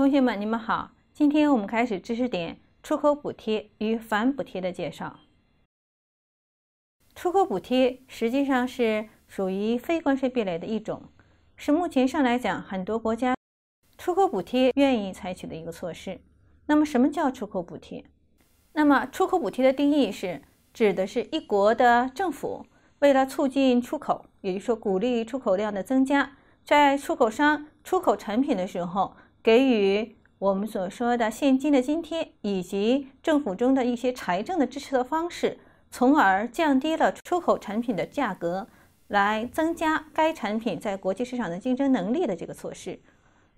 同学们，你们好。今天我们开始知识点：出口补贴与反补贴的介绍。出口补贴实际上是属于非关税壁垒的一种，是目前上来讲很多国家出口补贴愿意采取的一个措施。那么，什么叫出口补贴？那么，出口补贴的定义是指的是一国的政府为了促进出口，也就是说鼓励出口量的增加，在出口商出口产品的时候。给予我们所说的现金的津贴，以及政府中的一些财政的支持的方式，从而降低了出口产品的价格，来增加该产品在国际市场的竞争能力的这个措施。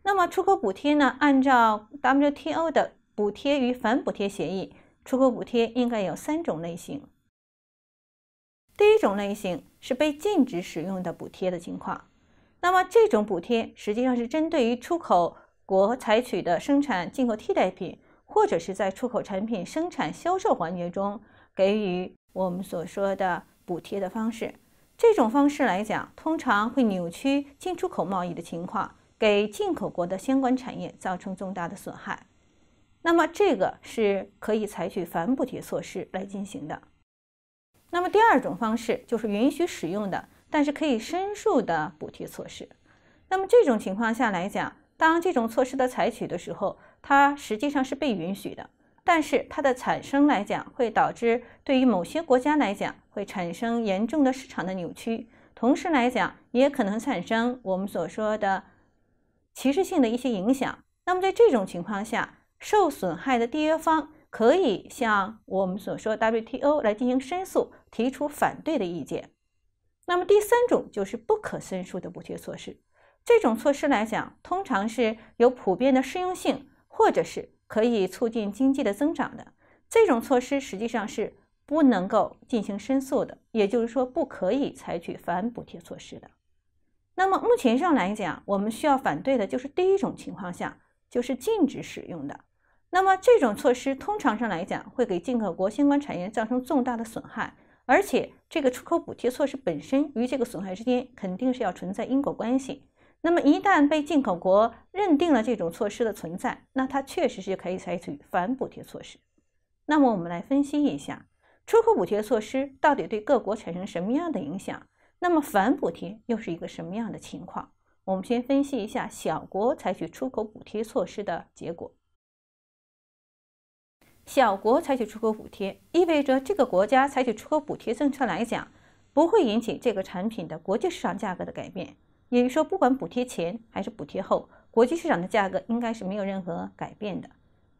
那么，出口补贴呢？按照 WTO 的补贴与反补贴协议，出口补贴应该有三种类型。第一种类型是被禁止使用的补贴的情况。那么，这种补贴实际上是针对于出口。国采取的生产进口替代品，或者是在出口产品生产销售环节中给予我们所说的补贴的方式，这种方式来讲，通常会扭曲进出口贸易的情况，给进口国的相关产业造成重大的损害。那么，这个是可以采取反补贴措施来进行的。那么，第二种方式就是允许使用的，但是可以申诉的补贴措施。那么，这种情况下来讲。当这种措施的采取的时候，它实际上是被允许的，但是它的产生来讲，会导致对于某些国家来讲会产生严重的市场的扭曲，同时来讲也可能产生我们所说的歧视性的一些影响。那么在这种情况下，受损害的缔约方可以向我们所说 WTO 来进行申诉，提出反对的意见。那么第三种就是不可申诉的补缺措施。这种措施来讲，通常是有普遍的适用性，或者是可以促进经济的增长的。这种措施实际上是不能够进行申诉的，也就是说，不可以采取反补贴措施的。那么，目前上来讲，我们需要反对的就是第一种情况下，就是禁止使用的。那么，这种措施通常上来讲，会给进口国相关产业造成重大的损害，而且这个出口补贴措施本身与这个损害之间肯定是要存在因果关系。那么，一旦被进口国认定了这种措施的存在，那它确实是可以采取反补贴措施。那么，我们来分析一下出口补贴措施到底对各国产生什么样的影响？那么，反补贴又是一个什么样的情况？我们先分析一下小国采取出口补贴措施的结果。小国采取出口补贴，意味着这个国家采取出口补贴政策来讲，不会引起这个产品的国际市场价格的改变。也就是说，不管补贴前还是补贴后，国际市场的价格应该是没有任何改变的。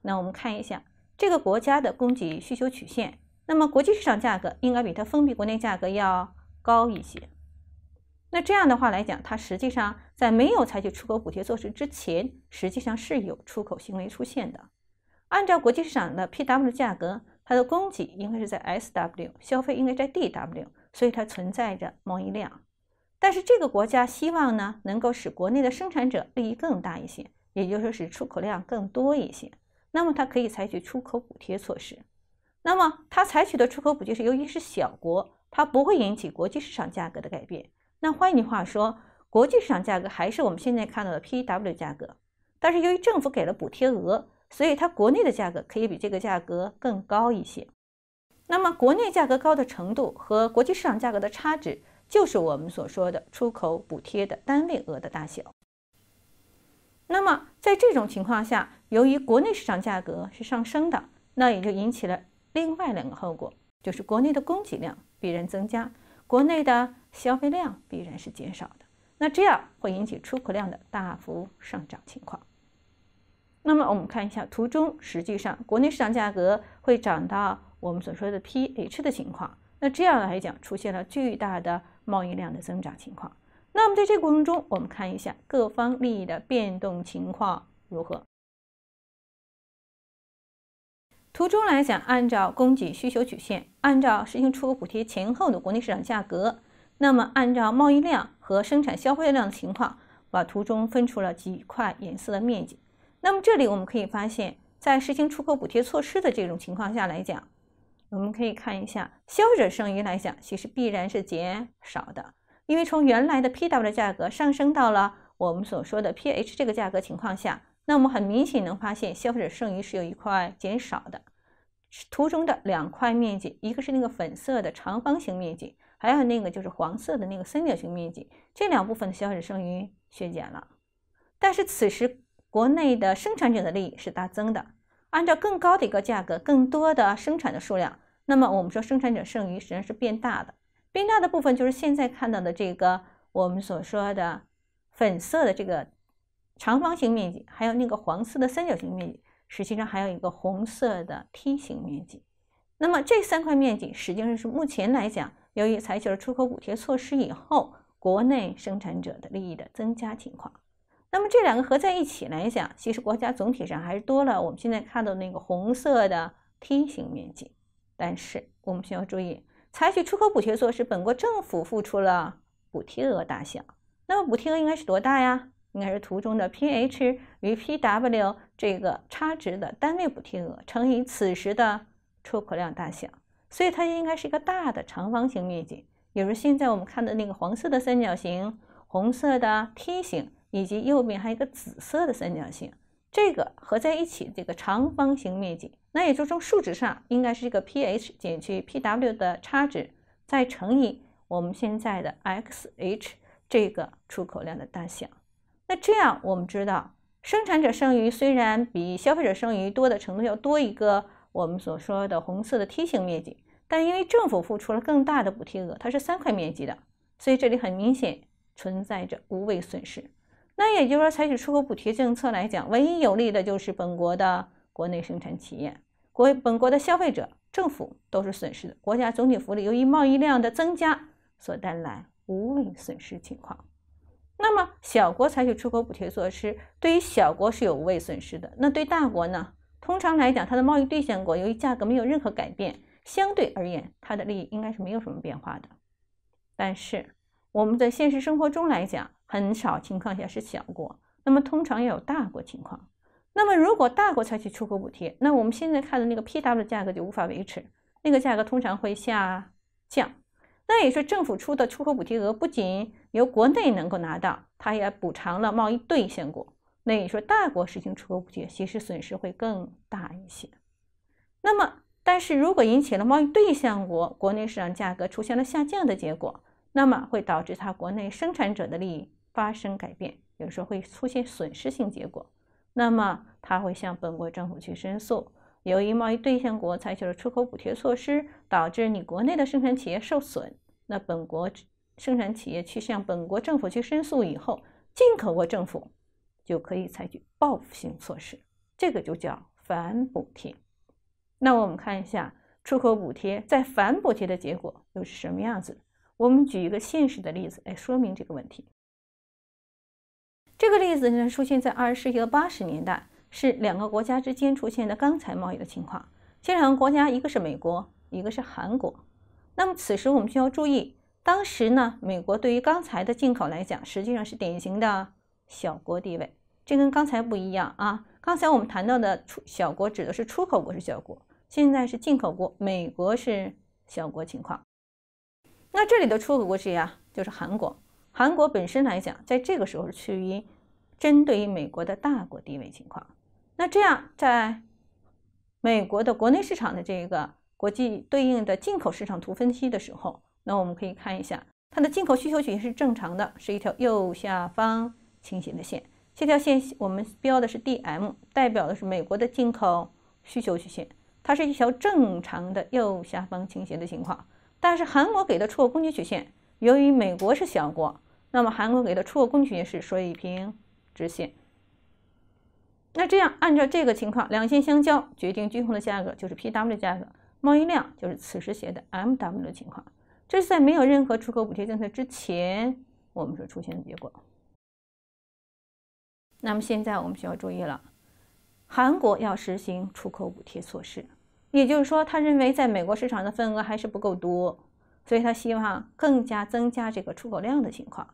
那我们看一下这个国家的供给需求曲线。那么，国际市场价格应该比它封闭国内价格要高一些。那这样的话来讲，它实际上在没有采取出口补贴措施之前，实际上是有出口行为出现的。按照国际市场的 P W 价格，它的供给应该是在 S W，消费应该在 D W，所以它存在着贸易量。但是这个国家希望呢，能够使国内的生产者利益更大一些，也就是说使出口量更多一些。那么它可以采取出口补贴措施。那么它采取的出口补贴是，由于是小国，它不会引起国际市场价格的改变。那换句话说，国际市场价格还是我们现在看到的 P W 价格。但是由于政府给了补贴额，所以它国内的价格可以比这个价格更高一些。那么国内价格高的程度和国际市场价格的差值。就是我们所说的出口补贴的单位额的大小。那么在这种情况下，由于国内市场价格是上升的，那也就引起了另外两个后果，就是国内的供给量必然增加，国内的消费量必然是减少的。那这样会引起出口量的大幅上涨情况。那么我们看一下图中，实际上国内市场价格会涨到我们所说的 P H 的情况。那这样来讲，出现了巨大的。贸易量的增长情况。那么，在这个过程中，我们看一下各方利益的变动情况如何。图中来讲，按照供给需求曲线，按照实行出口补贴前后的国内市场价格，那么按照贸易量和生产消费量的情况，把图中分出了几块颜色的面积。那么，这里我们可以发现，在实行出口补贴措施的这种情况下来讲。我们可以看一下消费者剩余来讲，其实必然是减少的，因为从原来的 Pw 的价格上升到了我们所说的 Ph 这个价格情况下，那我们很明显能发现消费者剩余是有一块减少的。图中的两块面积，一个是那个粉色的长方形面积，还有那个就是黄色的那个三角形面积，这两部分的消费者剩余削减了。但是此时国内的生产者的利益是大增的，按照更高的一个价格，更多的生产的数量。那么，我们说生产者剩余实际上是变大的，变大的部分就是现在看到的这个我们所说的粉色的这个长方形面积，还有那个黄色的三角形面积，实际上还有一个红色的梯形面积。那么这三块面积实际上是目前来讲，由于采取了出口补贴措施以后，国内生产者的利益的增加情况。那么这两个合在一起来讲，其实国家总体上还是多了。我们现在看到那个红色的梯形面积。但是我们需要注意，采取出口补贴措施，本国政府付出了补贴额大小。那么补贴额应该是多大呀？应该是图中的 P H 与 P W 这个差值的单位补贴额乘以此时的出口量大小，所以它应该是一个大的长方形面积，也就是现在我们看的那个黄色的三角形、红色的梯形，以及右边还有一个紫色的三角形。这个合在一起，这个长方形面积，那也就从数值上应该是这个 P H 减去 P W 的差值，再乘以我们现在的 X H 这个出口量的大小。那这样我们知道，生产者剩余虽然比消费者剩余多的程度要多一个我们所说的红色的梯形面积，但因为政府付出了更大的补贴额，它是三块面积的，所以这里很明显存在着无谓损失。那也就是说，采取出口补贴政策来讲，唯一有利的就是本国的国内生产企业、国本国的消费者、政府都是损失的。国家总体福利由于贸易量的增加所带来无谓损失情况。那么，小国采取出口补贴措施，对于小国是有无谓损失的。那对大国呢？通常来讲，它的贸易对象国由于价格没有任何改变，相对而言，它的利益应该是没有什么变化的。但是，我们在现实生活中来讲。很少情况下是小国，那么通常要有大国情况。那么如果大国采取出口补贴，那我们现在看的那个 P W 价格就无法维持，那个价格通常会下降。那也说政府出的出口补贴额不仅由国内能够拿到，它也补偿了贸易对现国。那也说大国实行出口补贴，其实损失会更大一些。那么但是如果引起了贸易对象国国内市场价格出现了下降的结果，那么会导致它国内生产者的利益。发生改变，有时候会出现损失性结果，那么他会向本国政府去申诉。由于贸易对象国采取了出口补贴措施，导致你国内的生产企业受损，那本国生产企业去向本国政府去申诉以后，进口国政府就可以采取报复性措施，这个就叫反补贴。那我们看一下出口补贴在反补贴的结果又是什么样子？我们举一个现实的例子来说明这个问题。这个例子呢，出现在二十世纪的八十年代，是两个国家之间出现的钢材贸易的情况。这两个国家一个是美国，一个是韩国。那么此时我们需要注意，当时呢，美国对于钢材的进口来讲，实际上是典型的小国地位。这跟刚才不一样啊。刚才我们谈到的出小国指的是出口国是小国，现在是进口国美国是小国情况。那这里的出口国是呀，就是韩国。韩国本身来讲，在这个时候处于针对于美国的大国地位情况。那这样在美国的国内市场的这个国际对应的进口市场图分析的时候，那我们可以看一下它的进口需求曲线是正常的，是一条右下方倾斜的线。这条线我们标的是 Dm，代表的是美国的进口需求曲线，它是一条正常的右下方倾斜的情况。但是韩国给的出口供给曲线。由于美国是小国，那么韩国给的出口供给也是水平直线。那这样按照这个情况，两线相交决定均衡的价格就是 Pw 价格，贸易量就是此时写的 Mw 的情况。这是在没有任何出口补贴政策之前我们所出现的结果。那么现在我们需要注意了，韩国要实行出口补贴措施，也就是说，他认为在美国市场的份额还是不够多。所以，他希望更加增加这个出口量的情况。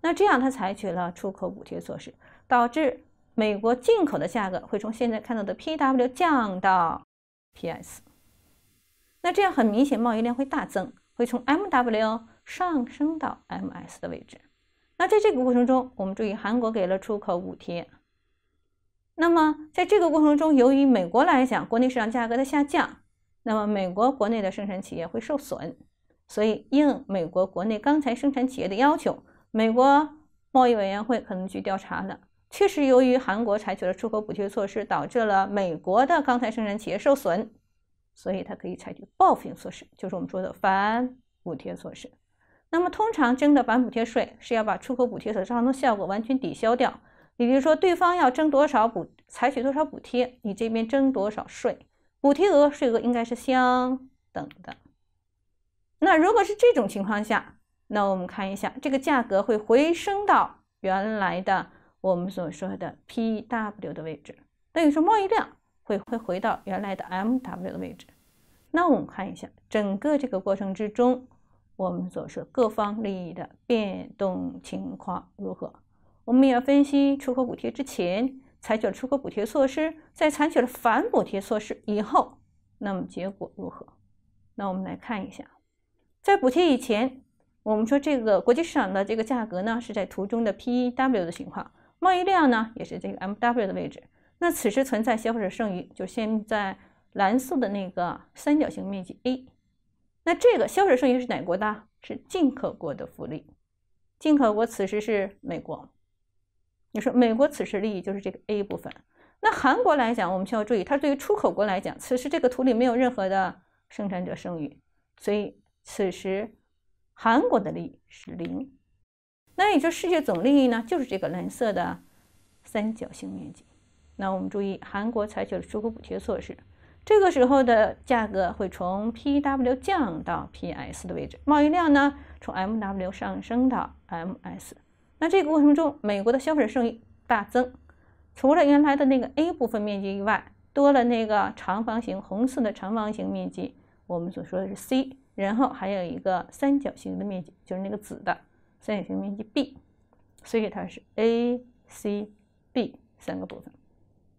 那这样，他采取了出口补贴措施，导致美国进口的价格会从现在看到的 Pw 降到 Ps。那这样，很明显，贸易量会大增，会从 Mw 上升到 Ms 的位置。那在这个过程中，我们注意，韩国给了出口补贴。那么，在这个过程中，由于美国来讲，国内市场价格的下降，那么美国国内的生产企业会受损。所以，应美国国内钢材生产企业的要求，美国贸易委员会可能去调查了，确实由于韩国采取了出口补贴措施，导致了美国的钢材生产企业受损，所以它可以采取报复性措施，就是我们说的反补贴措施。那么，通常征的反补贴税是要把出口补贴所造成的效果完全抵消掉，也就是说，对方要征多少补，采取多少补贴，你这边征多少税，补贴额税额应该是相等的。那如果是这种情况下，那我们看一下这个价格会回升到原来的我们所说的 Pw 的位置，等于说贸易量会会回到原来的 Mw 的位置。那我们看一下整个这个过程之中，我们所说各方利益的变动情况如何？我们也要分析出口补贴之前采取了出口补贴措施，在采取了反补贴措施以后，那么结果如何？那我们来看一下。在补贴以前，我们说这个国际市场的这个价格呢是在图中的 Pw 的情况，贸易量呢也是这个 MW 的位置。那此时存在消费者剩余，就现在蓝色的那个三角形面积 A。那这个消费者剩余是哪国的？是进口国的福利。进口国此时是美国，你说美国此时利益就是这个 A 部分。那韩国来讲，我们需要注意，它对于出口国来讲，此时这个图里没有任何的生产者剩余，所以。此时，韩国的利益是零，那也就世界总利益呢，就是这个蓝色的三角形面积。那我们注意，韩国采取了出口补贴措施，这个时候的价格会从 Pw 降到 Ps 的位置，贸易量呢从 Mw 上升到 Ms。那这个过程中，美国的消费者剩余大增，除了原来的那个 A 部分面积以外，多了那个长方形红色的长方形面积，我们所说的是 C。然后还有一个三角形的面积，就是那个紫的三角形面积 B，所以它是 ACB 三个部分。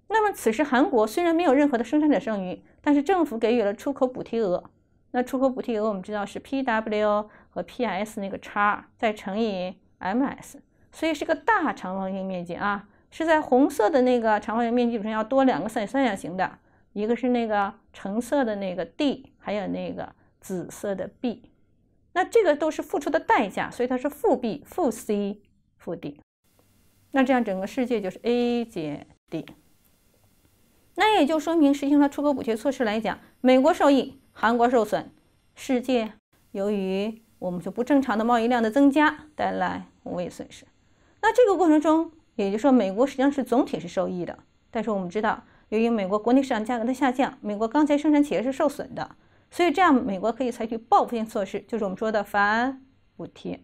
那么此时韩国虽然没有任何的生产者剩余，但是政府给予了出口补贴额。那出口补贴额我们知道是 PW 和 PS 那个差再乘以 MS，所以是个大长方形面积啊，是在红色的那个长方形面积上要多两个三三角形的，一个是那个橙色的那个 D，还有那个。紫色的 B，那这个都是付出的代价，所以它是负 B、负 C、负 D。那这样整个世界就是 A 减 D。那也就说明，实行了出口补贴措施来讲，美国受益，韩国受损，世界由于我们说不正常的贸易量的增加带来无谓损失。那这个过程中，也就是说，美国实际上是总体是受益的。但是我们知道，由于美国国内市场价格的下降，美国钢材生产企业是受损的。所以这样，美国可以采取报复性措施，就是我们说的反补贴、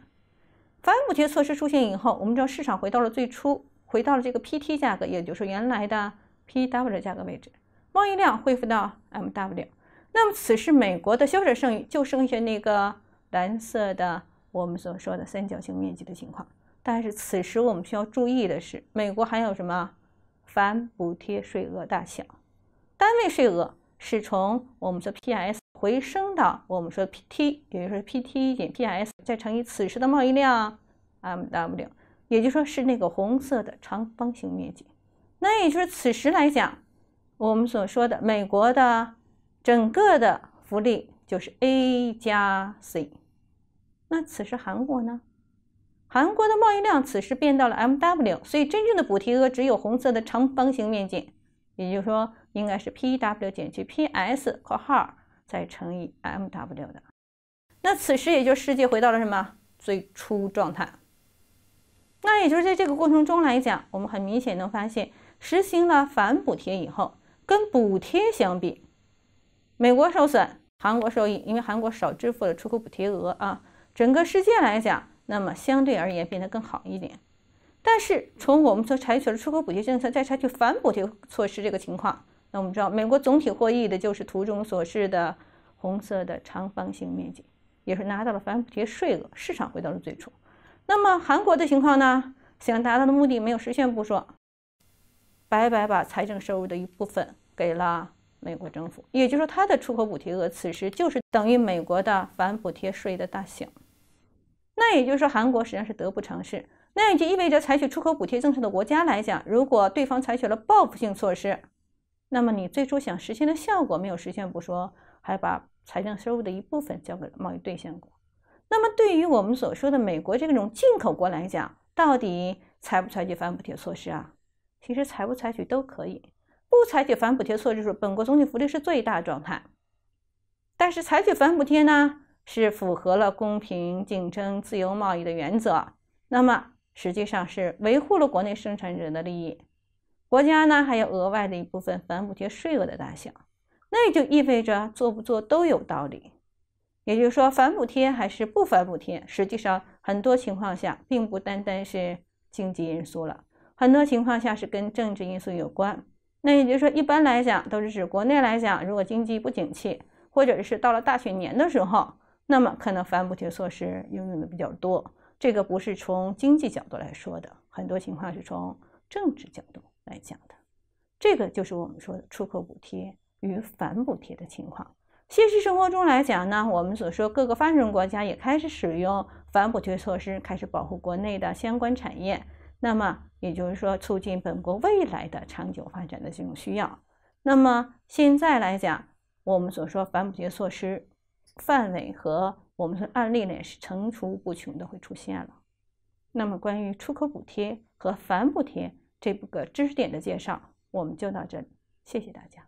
反补贴措施出现以后，我们知道市场回到了最初，回到了这个 PT 价格，也就是原来的 PW 价格位置，贸易量恢复到 MW。那么此时美国的销售者剩余就剩下那个蓝色的我们所说的三角形面积的情况。但是此时我们需要注意的是，美国还有什么反补贴税额大小，单位税额是从我们的 PS。回升到我们说 P T，也就是 P T 减 P S 再乘以此时的贸易量 M W，也就说是那个红色的长方形面积。那也就是此时来讲，我们所说的美国的整个的福利就是 A 加 C。那此时韩国呢？韩国的贸易量此时变到了 M W，所以真正的补贴额只有红色的长方形面积，也就是说应该是 P W 减去 P S 括号。再乘以 M W 的，那此时也就世界回到了什么最初状态？那也就是在这个过程中来讲，我们很明显能发现，实行了反补贴以后，跟补贴相比，美国受损，韩国受益，因为韩国少支付了出口补贴额啊。整个世界来讲，那么相对而言变得更好一点。但是从我们所采取的出口补贴政策，再采取反补贴措施这个情况。那我们知道，美国总体获益的就是图中所示的红色的长方形面积，也是拿到了反补贴税额，市场回到了最初。那么韩国的情况呢？想达到的目的没有实现不说，白白把财政收入的一部分给了美国政府，也就是说，它的出口补贴额此时就是等于美国的反补贴税的大小。那也就是说，韩国实际上是得不偿失。那也就意味着，采取出口补贴政策的国家来讲，如果对方采取了报复性措施，那么你最初想实现的效果没有实现不说，还把财政收入的一部分交给了贸易对象国。那么对于我们所说的美国这种进口国来讲，到底采不采取反补贴措施啊？其实采不采取都可以。不采取反补贴措施，本国总体福利是最大状态；但是采取反补贴呢，是符合了公平竞争、自由贸易的原则，那么实际上是维护了国内生产者的利益。国家呢，还有额外的一部分反补贴税额的大小，那也就意味着做不做都有道理。也就是说，反补贴还是不反补贴，实际上很多情况下并不单单是经济因素了，很多情况下是跟政治因素有关。那也就是说，一般来讲，都是指国内来讲，如果经济不景气，或者是到了大选年的时候，那么可能反补贴措施应用的比较多。这个不是从经济角度来说的，很多情况是从政治角度。来讲的，这个就是我们说的出口补贴与反补贴的情况。现实生活中来讲呢，我们所说各个发展中国家也开始使用反补贴措施，开始保护国内的相关产业。那么也就是说，促进本国未来的长久发展的这种需要。那么现在来讲，我们所说反补贴措施范围和我们的案例呢是层出不穷的，会出现了。那么关于出口补贴和反补贴。这个知识点的介绍，我们就到这里。谢谢大家。